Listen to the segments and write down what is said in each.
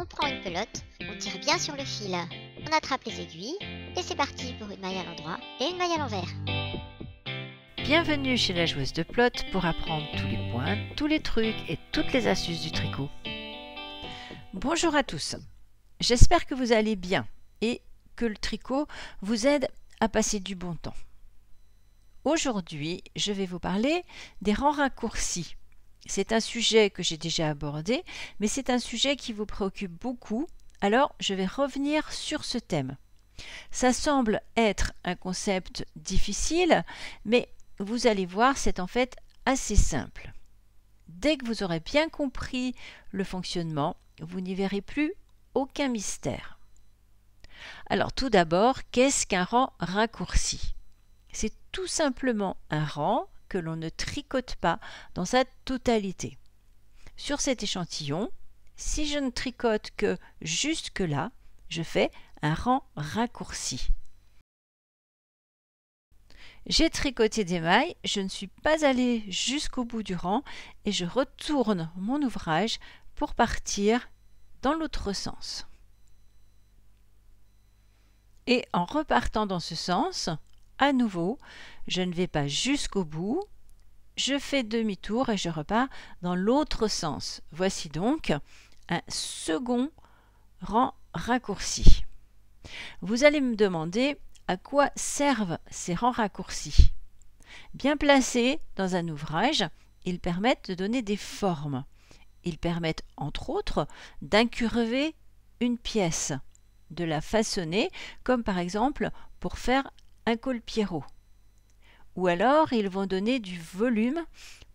on prend une pelote, on tire bien sur le fil, on attrape les aiguilles, et c'est parti pour une maille à l'endroit et une maille à l'envers. Bienvenue chez la joueuse de pelote pour apprendre tous les points, tous les trucs et toutes les astuces du tricot. Bonjour à tous, j'espère que vous allez bien et que le tricot vous aide à passer du bon temps. Aujourd'hui, je vais vous parler des rangs raccourcis. C'est un sujet que j'ai déjà abordé, mais c'est un sujet qui vous préoccupe beaucoup, alors je vais revenir sur ce thème. Ça semble être un concept difficile, mais vous allez voir, c'est en fait assez simple. Dès que vous aurez bien compris le fonctionnement, vous n'y verrez plus aucun mystère. Alors tout d'abord, qu'est-ce qu'un rang raccourci C'est tout simplement un rang que l'on ne tricote pas dans sa totalité. Sur cet échantillon, si je ne tricote que jusque-là, je fais un rang raccourci. J'ai tricoté des mailles, je ne suis pas allée jusqu'au bout du rang et je retourne mon ouvrage pour partir dans l'autre sens. Et en repartant dans ce sens, à nouveau, je ne vais pas jusqu'au bout, je fais demi-tour et je repars dans l'autre sens. Voici donc un second rang raccourci. Vous allez me demander à quoi servent ces rangs raccourcis. Bien placés dans un ouvrage, ils permettent de donner des formes. Ils permettent entre autres d'incurver une pièce, de la façonner, comme par exemple pour faire un col pierrot. Ou alors, ils vont donner du volume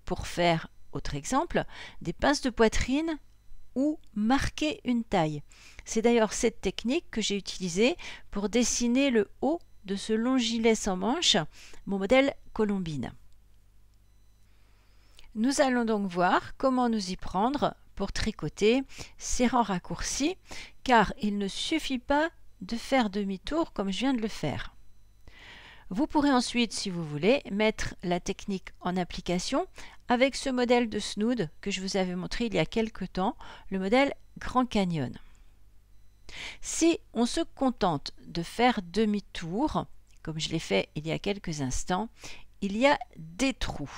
pour faire, autre exemple, des pinces de poitrine ou marquer une taille. C'est d'ailleurs cette technique que j'ai utilisée pour dessiner le haut de ce long gilet sans manches, mon modèle Colombine. Nous allons donc voir comment nous y prendre pour tricoter ces rangs raccourcis, car il ne suffit pas de faire demi-tour comme je viens de le faire. Vous pourrez ensuite, si vous voulez, mettre la technique en application avec ce modèle de Snood que je vous avais montré il y a quelque temps, le modèle Grand Canyon. Si on se contente de faire demi-tour, comme je l'ai fait il y a quelques instants, il y a des trous.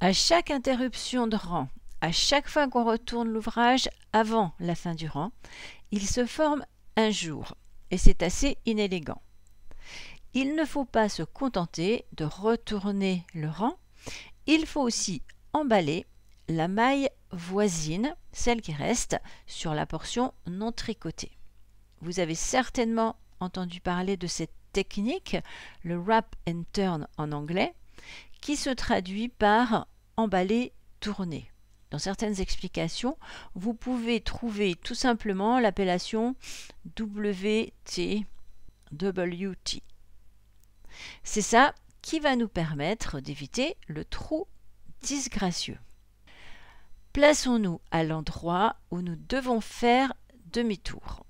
À chaque interruption de rang, à chaque fois qu'on retourne l'ouvrage avant la fin du rang, il se forme un jour, et c'est assez inélégant il ne faut pas se contenter de retourner le rang, il faut aussi emballer la maille voisine, celle qui reste sur la portion non tricotée. Vous avez certainement entendu parler de cette technique, le wrap and turn en anglais, qui se traduit par emballer, tourner. Dans certaines explications, vous pouvez trouver tout simplement l'appellation WTWT. C'est ça qui va nous permettre d'éviter le trou disgracieux. Plaçons-nous à l'endroit où nous devons faire demi-tour.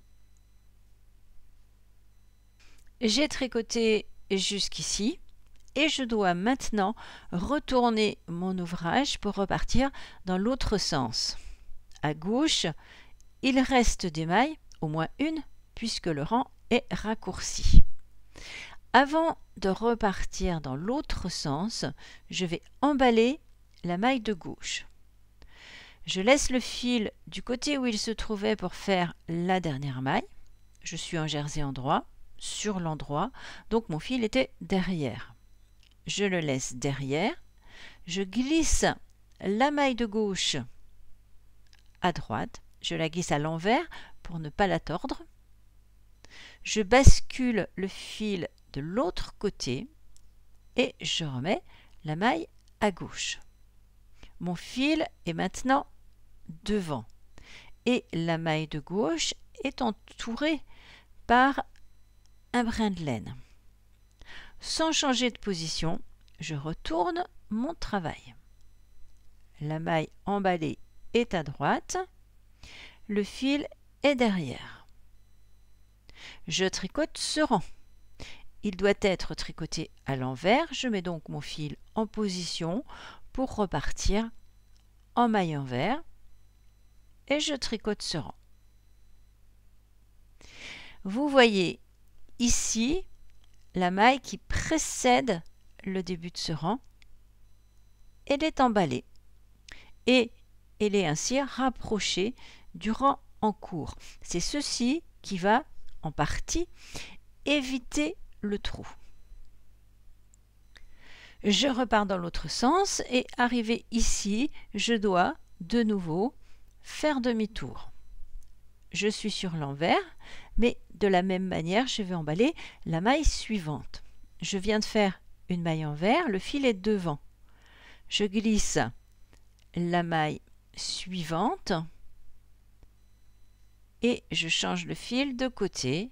J'ai tricoté jusqu'ici et je dois maintenant retourner mon ouvrage pour repartir dans l'autre sens. À gauche, il reste des mailles, au moins une, puisque le rang est raccourci. Avant de repartir dans l'autre sens, je vais emballer la maille de gauche. Je laisse le fil du côté où il se trouvait pour faire la dernière maille. Je suis en jersey endroit, sur l'endroit, donc mon fil était derrière. Je le laisse derrière. Je glisse la maille de gauche à droite. Je la glisse à l'envers pour ne pas la tordre. Je bascule le fil de l'autre côté et je remets la maille à gauche. Mon fil est maintenant devant et la maille de gauche est entourée par un brin de laine. Sans changer de position, je retourne mon travail. La maille emballée est à droite, le fil est derrière. Je tricote ce rang. Il doit être tricoté à l'envers. Je mets donc mon fil en position pour repartir en maille envers et je tricote ce rang. Vous voyez ici la maille qui précède le début de ce rang. Elle est emballée et elle est ainsi rapprochée du rang en cours. C'est ceci qui va en partie éviter le trou. Je repars dans l'autre sens et arrivé ici, je dois de nouveau faire demi-tour. Je suis sur l'envers, mais de la même manière, je vais emballer la maille suivante. Je viens de faire une maille envers, le fil est devant. Je glisse la maille suivante et je change le fil de côté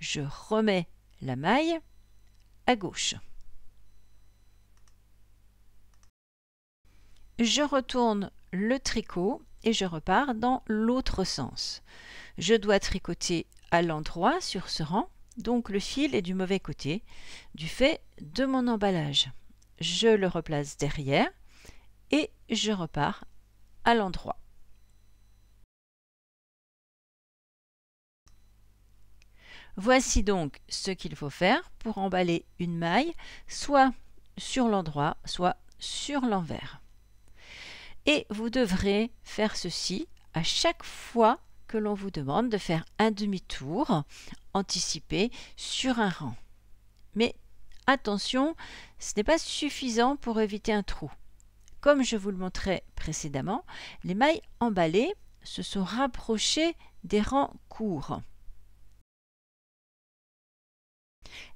je remets la maille à gauche. Je retourne le tricot et je repars dans l'autre sens. Je dois tricoter à l'endroit sur ce rang, donc le fil est du mauvais côté, du fait de mon emballage. Je le replace derrière et je repars à l'endroit. Voici donc ce qu'il faut faire pour emballer une maille, soit sur l'endroit, soit sur l'envers. Et vous devrez faire ceci à chaque fois que l'on vous demande de faire un demi-tour anticipé sur un rang. Mais attention, ce n'est pas suffisant pour éviter un trou. Comme je vous le montrais précédemment, les mailles emballées se sont rapprochées des rangs courts.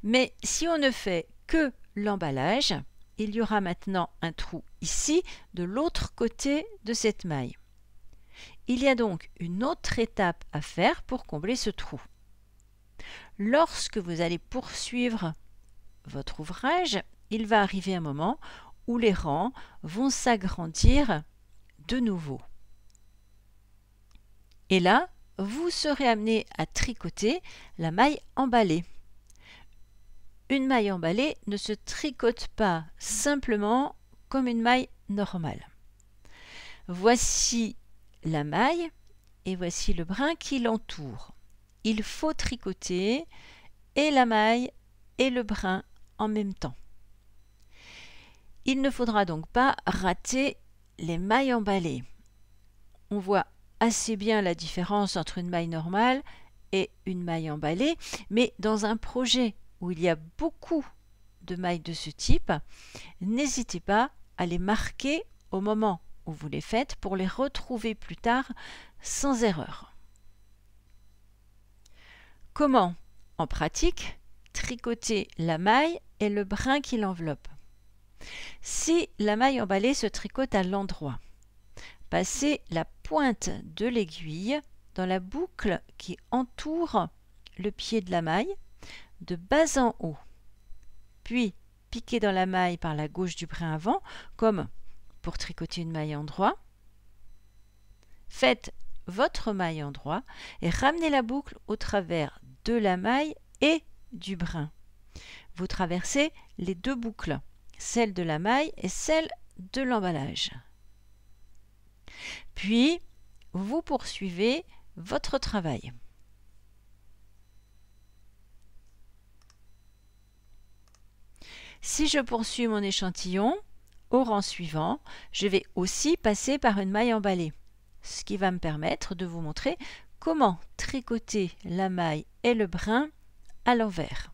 Mais si on ne fait que l'emballage, il y aura maintenant un trou ici de l'autre côté de cette maille. Il y a donc une autre étape à faire pour combler ce trou. Lorsque vous allez poursuivre votre ouvrage, il va arriver un moment où les rangs vont s'agrandir de nouveau. Et là, vous serez amené à tricoter la maille emballée une maille emballée ne se tricote pas simplement comme une maille normale. Voici la maille et voici le brin qui l'entoure. Il faut tricoter et la maille et le brin en même temps. Il ne faudra donc pas rater les mailles emballées. On voit assez bien la différence entre une maille normale et une maille emballée, mais dans un projet où il y a beaucoup de mailles de ce type, n'hésitez pas à les marquer au moment où vous les faites pour les retrouver plus tard sans erreur. Comment, en pratique, tricoter la maille et le brin qui l'enveloppe Si la maille emballée se tricote à l'endroit, passez la pointe de l'aiguille dans la boucle qui entoure le pied de la maille de bas en haut, puis piquez dans la maille par la gauche du brin avant, comme pour tricoter une maille en droit. Faites votre maille en droit et ramenez la boucle au travers de la maille et du brin. Vous traversez les deux boucles, celle de la maille et celle de l'emballage. Puis, vous poursuivez votre travail. Si je poursuis mon échantillon, au rang suivant, je vais aussi passer par une maille emballée, ce qui va me permettre de vous montrer comment tricoter la maille et le brin à l'envers.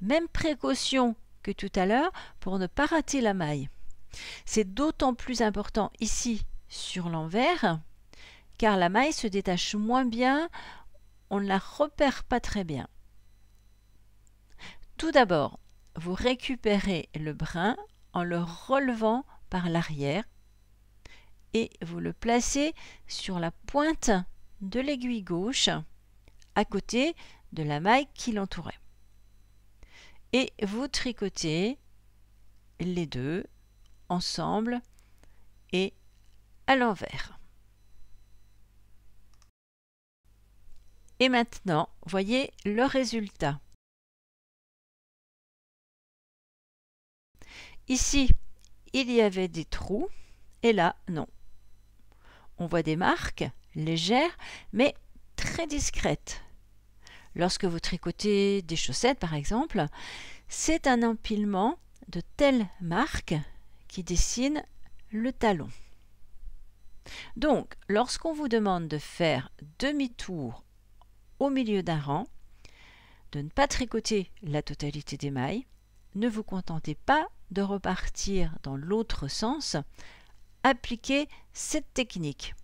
Même précaution que tout à l'heure pour ne pas rater la maille. C'est d'autant plus important ici sur l'envers car la maille se détache moins bien, on ne la repère pas très bien. Tout d'abord, vous récupérez le brin en le relevant par l'arrière et vous le placez sur la pointe de l'aiguille gauche à côté de la maille qui l'entourait. Et vous tricotez les deux ensemble et à l'envers. Et maintenant, voyez le résultat. Ici, il y avait des trous et là, non. On voit des marques légères mais très discrètes. Lorsque vous tricotez des chaussettes par exemple, c'est un empilement de telles marques qui dessine le talon. Donc, lorsqu'on vous demande de faire demi-tour au milieu d'un rang, de ne pas tricoter la totalité des mailles, ne vous contentez pas de repartir dans l'autre sens, appliquez cette technique.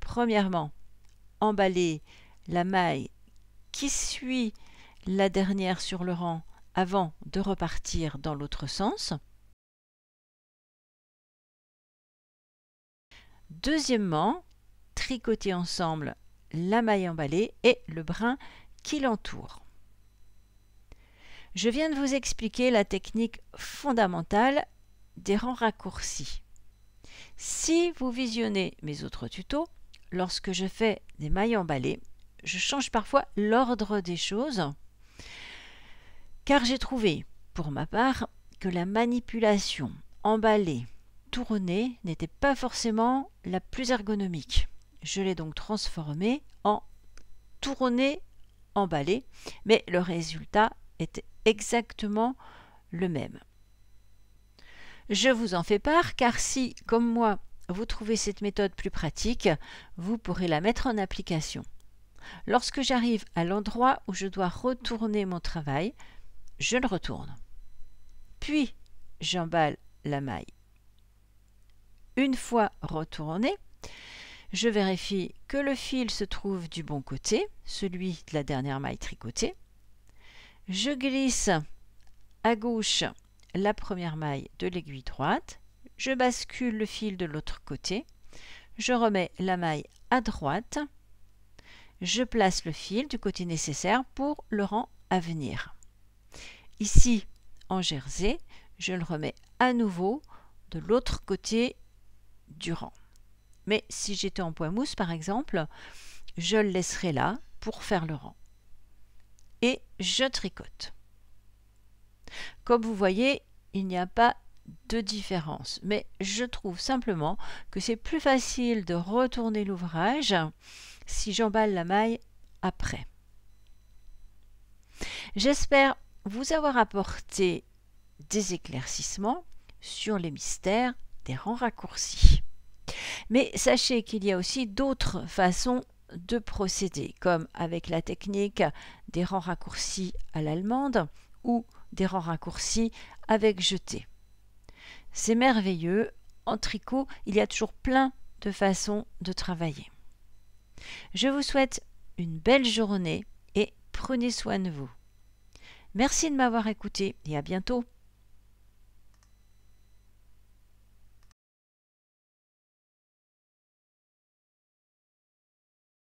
Premièrement, emballez la maille qui suit la dernière sur le rang avant de repartir dans l'autre sens. Deuxièmement, tricotez ensemble la maille emballée et le brin qui l'entoure. Je viens de vous expliquer la technique fondamentale des rangs raccourcis. Si vous visionnez mes autres tutos, lorsque je fais des mailles emballées, je change parfois l'ordre des choses, car j'ai trouvé, pour ma part, que la manipulation emballée, tournée n'était pas forcément la plus ergonomique. Je l'ai donc transformée en tournée emballée, mais le résultat était exactement le même. Je vous en fais part car si, comme moi, vous trouvez cette méthode plus pratique, vous pourrez la mettre en application. Lorsque j'arrive à l'endroit où je dois retourner mon travail, je le retourne. Puis, j'emballe la maille. Une fois retournée, je vérifie que le fil se trouve du bon côté, celui de la dernière maille tricotée. Je glisse à gauche la première maille de l'aiguille droite, je bascule le fil de l'autre côté, je remets la maille à droite, je place le fil du côté nécessaire pour le rang à venir. Ici, en jersey, je le remets à nouveau de l'autre côté du rang. Mais si j'étais en point mousse, par exemple, je le laisserai là pour faire le rang je tricote. Comme vous voyez, il n'y a pas de différence, mais je trouve simplement que c'est plus facile de retourner l'ouvrage si j'emballe la maille après. J'espère vous avoir apporté des éclaircissements sur les mystères des rangs raccourcis. Mais sachez qu'il y a aussi d'autres façons de procédés, comme avec la technique des rangs raccourcis à l'allemande ou des rangs raccourcis avec jeté. C'est merveilleux, en tricot, il y a toujours plein de façons de travailler. Je vous souhaite une belle journée et prenez soin de vous. Merci de m'avoir écouté et à bientôt.